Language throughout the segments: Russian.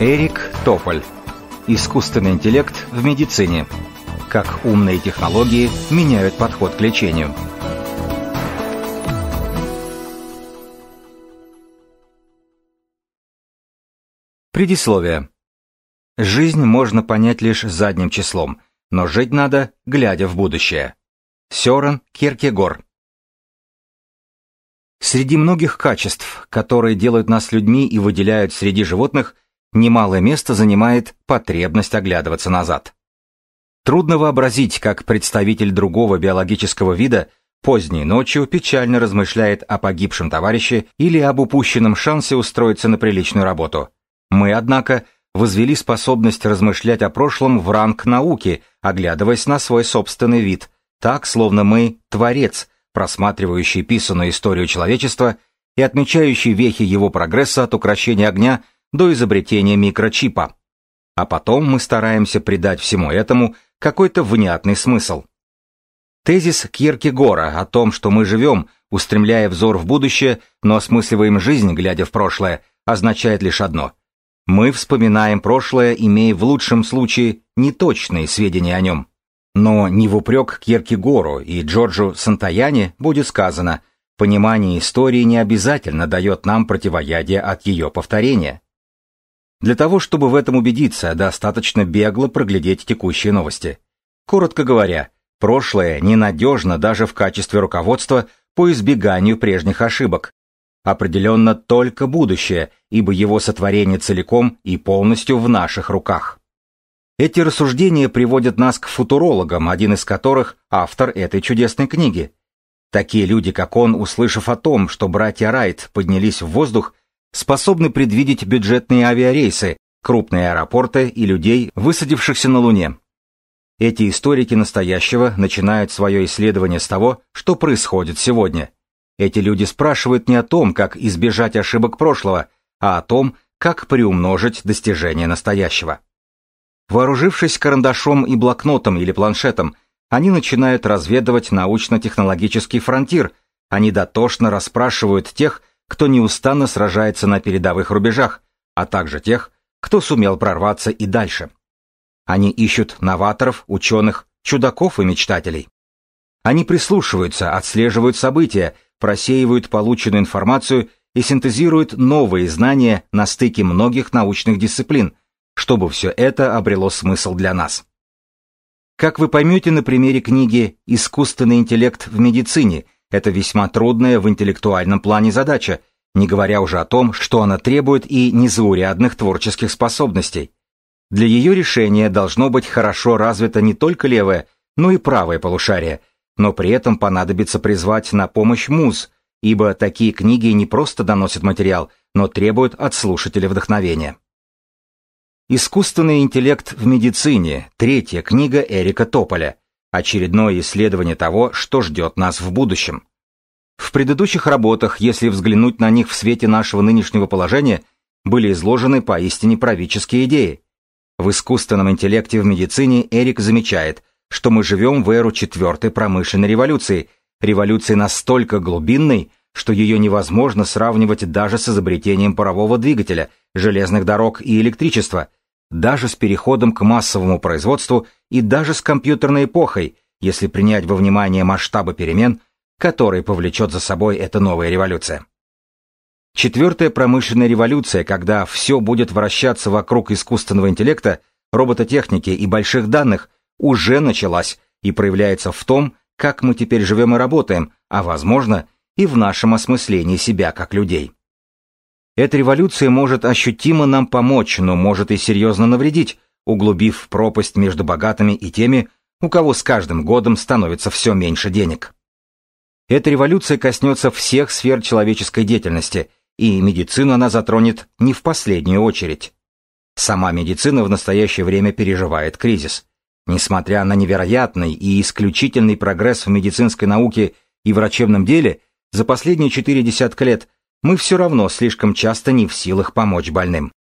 Эрик Тополь. Искусственный интеллект в медицине. Как умные технологии меняют подход к лечению. Предисловие. Жизнь можно понять лишь задним числом, но жить надо, глядя в будущее. Сёрен Киркегор. Среди многих качеств, которые делают нас людьми и выделяют среди животных, немалое место занимает потребность оглядываться назад. Трудно вообразить, как представитель другого биологического вида поздней ночью печально размышляет о погибшем товарище или об упущенном шансе устроиться на приличную работу. Мы, однако, возвели способность размышлять о прошлом в ранг науки, оглядываясь на свой собственный вид, так, словно мы творец – просматривающий писанную историю человечества и отмечающий вехи его прогресса от укрощения огня до изобретения микрочипа. А потом мы стараемся придать всему этому какой-то внятный смысл. Тезис Кирки Гора о том, что мы живем, устремляя взор в будущее, но осмысливаем жизнь, глядя в прошлое, означает лишь одно. Мы вспоминаем прошлое, имея в лучшем случае неточные сведения о нем. Но не в упрек Кьеркегору и Джорджу Сантаяне будет сказано, понимание истории не обязательно дает нам противоядие от ее повторения. Для того, чтобы в этом убедиться, достаточно бегло проглядеть текущие новости. Коротко говоря, прошлое ненадежно даже в качестве руководства по избеганию прежних ошибок. Определенно только будущее, ибо его сотворение целиком и полностью в наших руках. Эти рассуждения приводят нас к футурологам, один из которых – автор этой чудесной книги. Такие люди, как он, услышав о том, что братья Райт поднялись в воздух, способны предвидеть бюджетные авиарейсы, крупные аэропорты и людей, высадившихся на Луне. Эти историки настоящего начинают свое исследование с того, что происходит сегодня. Эти люди спрашивают не о том, как избежать ошибок прошлого, а о том, как приумножить достижения настоящего. Вооружившись карандашом и блокнотом или планшетом, они начинают разведывать научно-технологический фронтир, они дотошно расспрашивают тех, кто неустанно сражается на передовых рубежах, а также тех, кто сумел прорваться и дальше. Они ищут новаторов, ученых, чудаков и мечтателей. Они прислушиваются, отслеживают события, просеивают полученную информацию и синтезируют новые знания на стыке многих научных дисциплин – чтобы все это обрело смысл для нас. Как вы поймете на примере книги «Искусственный интеллект в медицине», это весьма трудная в интеллектуальном плане задача, не говоря уже о том, что она требует и незаурядных творческих способностей. Для ее решения должно быть хорошо развито не только левое, но и правое полушарие, но при этом понадобится призвать на помощь муз, ибо такие книги не просто доносят материал, но требуют от слушателя вдохновения. Искусственный интеллект в медицине. Третья книга Эрика Тополя. Очередное исследование того, что ждет нас в будущем. В предыдущих работах, если взглянуть на них в свете нашего нынешнего положения, были изложены поистине правительские идеи. В искусственном интеллекте в медицине Эрик замечает, что мы живем в эру четвертой промышленной революции, революции настолько глубинной, что ее невозможно сравнивать даже с изобретением парового двигателя, железных дорог и электричества – даже с переходом к массовому производству и даже с компьютерной эпохой, если принять во внимание масштабы перемен, которые повлечет за собой эта новая революция. Четвертая промышленная революция, когда все будет вращаться вокруг искусственного интеллекта, робототехники и больших данных, уже началась и проявляется в том, как мы теперь живем и работаем, а, возможно, и в нашем осмыслении себя как людей. Эта революция может ощутимо нам помочь, но может и серьезно навредить, углубив пропасть между богатыми и теми, у кого с каждым годом становится все меньше денег. Эта революция коснется всех сфер человеческой деятельности, и медицину она затронет не в последнюю очередь. Сама медицина в настоящее время переживает кризис. Несмотря на невероятный и исключительный прогресс в медицинской науке и врачебном деле, за последние четыре десятка лет мы все равно слишком часто не в силах помочь больным.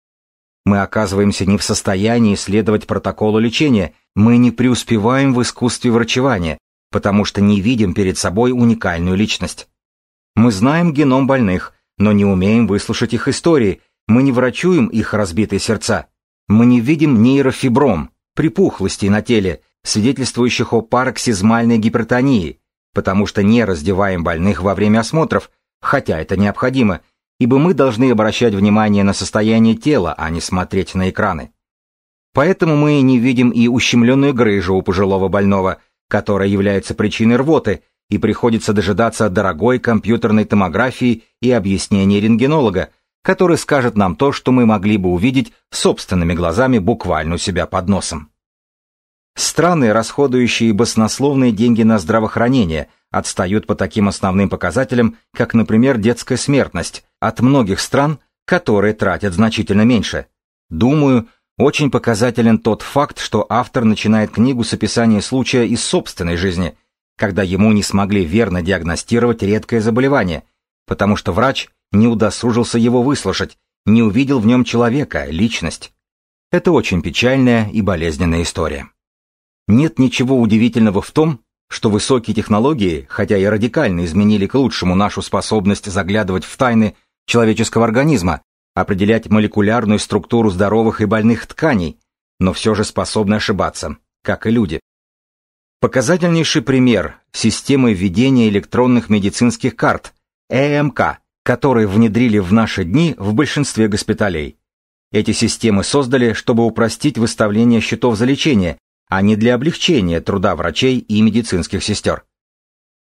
Мы оказываемся не в состоянии следовать протоколу лечения, мы не преуспеваем в искусстве врачевания, потому что не видим перед собой уникальную личность. Мы знаем геном больных, но не умеем выслушать их истории, мы не врачуем их разбитые сердца. Мы не видим нейрофибром, припухлостей на теле, свидетельствующих о пароксизмальной гипертонии, потому что не раздеваем больных во время осмотров, хотя это необходимо, ибо мы должны обращать внимание на состояние тела, а не смотреть на экраны. Поэтому мы не видим и ущемленную грыжу у пожилого больного, которая является причиной рвоты, и приходится дожидаться дорогой компьютерной томографии и объяснения рентгенолога, который скажет нам то, что мы могли бы увидеть собственными глазами буквально у себя под носом. Страны, расходующие баснословные деньги на здравоохранение, отстают по таким основным показателям, как, например, детская смертность, от многих стран, которые тратят значительно меньше. Думаю, очень показателен тот факт, что автор начинает книгу с описания случая из собственной жизни, когда ему не смогли верно диагностировать редкое заболевание, потому что врач не удосужился его выслушать, не увидел в нем человека, личность. Это очень печальная и болезненная история. Нет ничего удивительного в том, что высокие технологии, хотя и радикально изменили к лучшему нашу способность заглядывать в тайны человеческого организма, определять молекулярную структуру здоровых и больных тканей, но все же способны ошибаться, как и люди. Показательнейший пример – системы введения электронных медицинских карт, ЭМК, которые внедрили в наши дни в большинстве госпиталей. Эти системы создали, чтобы упростить выставление счетов за лечение а не для облегчения труда врачей и медицинских сестер.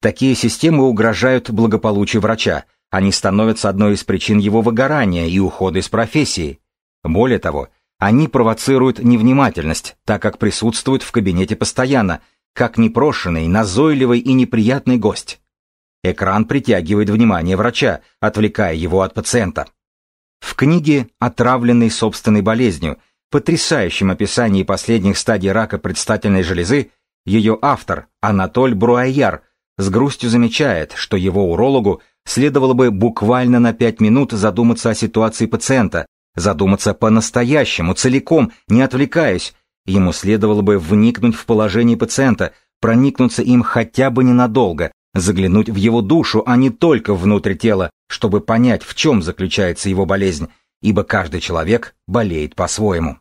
Такие системы угрожают благополучию врача, они становятся одной из причин его выгорания и ухода из профессии. Более того, они провоцируют невнимательность, так как присутствуют в кабинете постоянно, как непрошенный, назойливый и неприятный гость. Экран притягивает внимание врача, отвлекая его от пациента. В книге «Отравленный собственной болезнью» потрясающем описании последних стадий рака предстательной железы ее автор Анатоль Бруайяр с грустью замечает, что его урологу следовало бы буквально на 5 минут задуматься о ситуации пациента, задуматься по-настоящему, целиком, не отвлекаясь. Ему следовало бы вникнуть в положение пациента, проникнуться им хотя бы ненадолго, заглянуть в его душу, а не только внутрь тела, чтобы понять, в чем заключается его болезнь, ибо каждый человек болеет по-своему.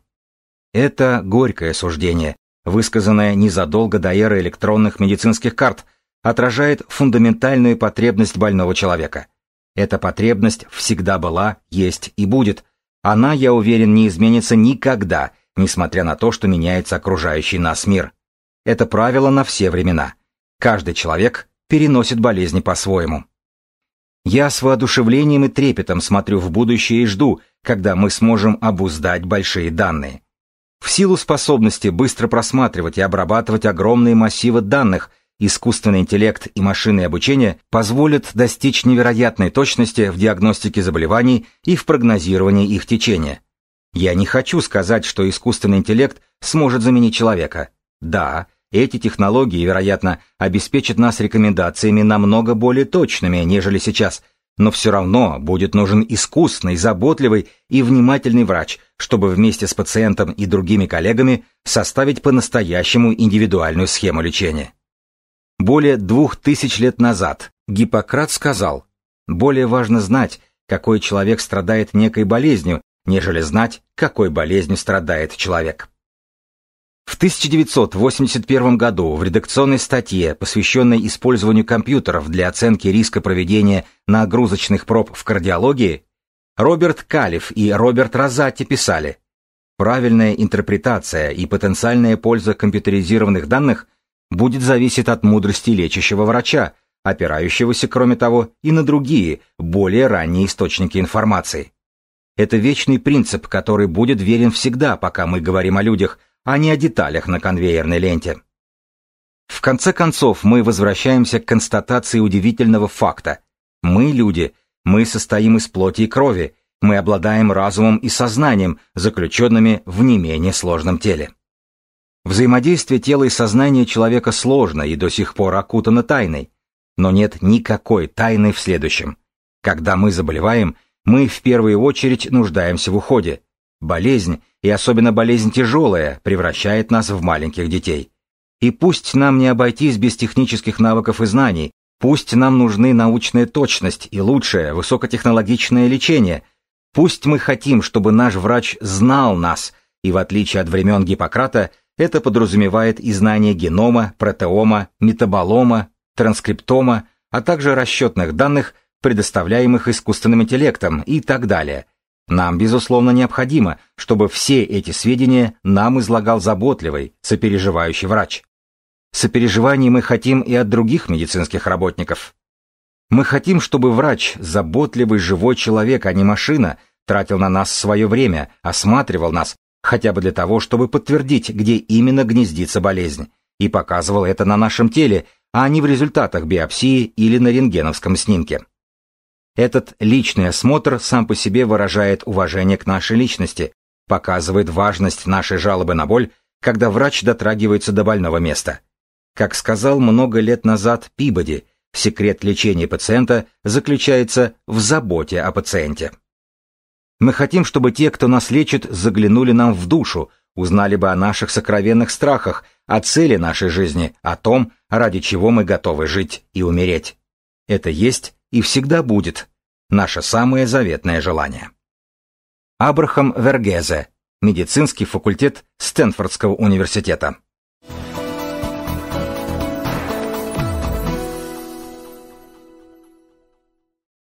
Это горькое суждение, высказанное незадолго до эры электронных медицинских карт, отражает фундаментальную потребность больного человека. Эта потребность всегда была, есть и будет. Она, я уверен, не изменится никогда, несмотря на то, что меняется окружающий нас мир. Это правило на все времена. Каждый человек переносит болезни по-своему. Я с воодушевлением и трепетом смотрю в будущее и жду, когда мы сможем обуздать большие данные. В силу способности быстро просматривать и обрабатывать огромные массивы данных, искусственный интеллект и машины обучения позволят достичь невероятной точности в диагностике заболеваний и в прогнозировании их течения. Я не хочу сказать, что искусственный интеллект сможет заменить человека. Да, эти технологии, вероятно, обеспечат нас рекомендациями намного более точными, нежели сейчас, но все равно будет нужен искусный, заботливый и внимательный врач, чтобы вместе с пациентом и другими коллегами составить по-настоящему индивидуальную схему лечения. Более двух тысяч лет назад Гиппократ сказал, более важно знать, какой человек страдает некой болезнью, нежели знать, какой болезнью страдает человек. В 1981 году в редакционной статье, посвященной использованию компьютеров для оценки риска проведения нагрузочных проб в кардиологии, Роберт Калиф и Роберт Розати писали «Правильная интерпретация и потенциальная польза компьютеризированных данных будет зависеть от мудрости лечащего врача, опирающегося, кроме того, и на другие, более ранние источники информации. Это вечный принцип, который будет верен всегда, пока мы говорим о людях – а не о деталях на конвейерной ленте. В конце концов, мы возвращаемся к констатации удивительного факта. Мы люди, мы состоим из плоти и крови, мы обладаем разумом и сознанием, заключенными в не менее сложном теле. Взаимодействие тела и сознания человека сложно и до сих пор окутано тайной. Но нет никакой тайны в следующем. Когда мы заболеваем, мы в первую очередь нуждаемся в уходе, Болезнь, и особенно болезнь тяжелая, превращает нас в маленьких детей. И пусть нам не обойтись без технических навыков и знаний, пусть нам нужны научная точность и лучшее, высокотехнологичное лечение, пусть мы хотим, чтобы наш врач знал нас, и в отличие от времен Гиппократа, это подразумевает и знание генома, протеома, метаболома, транскриптома, а также расчетных данных, предоставляемых искусственным интеллектом и так далее – нам, безусловно, необходимо, чтобы все эти сведения нам излагал заботливый, сопереживающий врач. Сопереживание мы хотим и от других медицинских работников. Мы хотим, чтобы врач, заботливый живой человек, а не машина, тратил на нас свое время, осматривал нас, хотя бы для того, чтобы подтвердить, где именно гнездится болезнь, и показывал это на нашем теле, а не в результатах биопсии или на рентгеновском снимке. Этот личный осмотр сам по себе выражает уважение к нашей личности, показывает важность нашей жалобы на боль, когда врач дотрагивается до больного места. Как сказал много лет назад Пибоди, секрет лечения пациента заключается в заботе о пациенте. Мы хотим, чтобы те, кто нас лечит, заглянули нам в душу, узнали бы о наших сокровенных страхах, о цели нашей жизни, о том, ради чего мы готовы жить и умереть. Это есть и всегда будет наше самое заветное желание. Абрахам Вергезе, медицинский факультет Стэнфордского университета.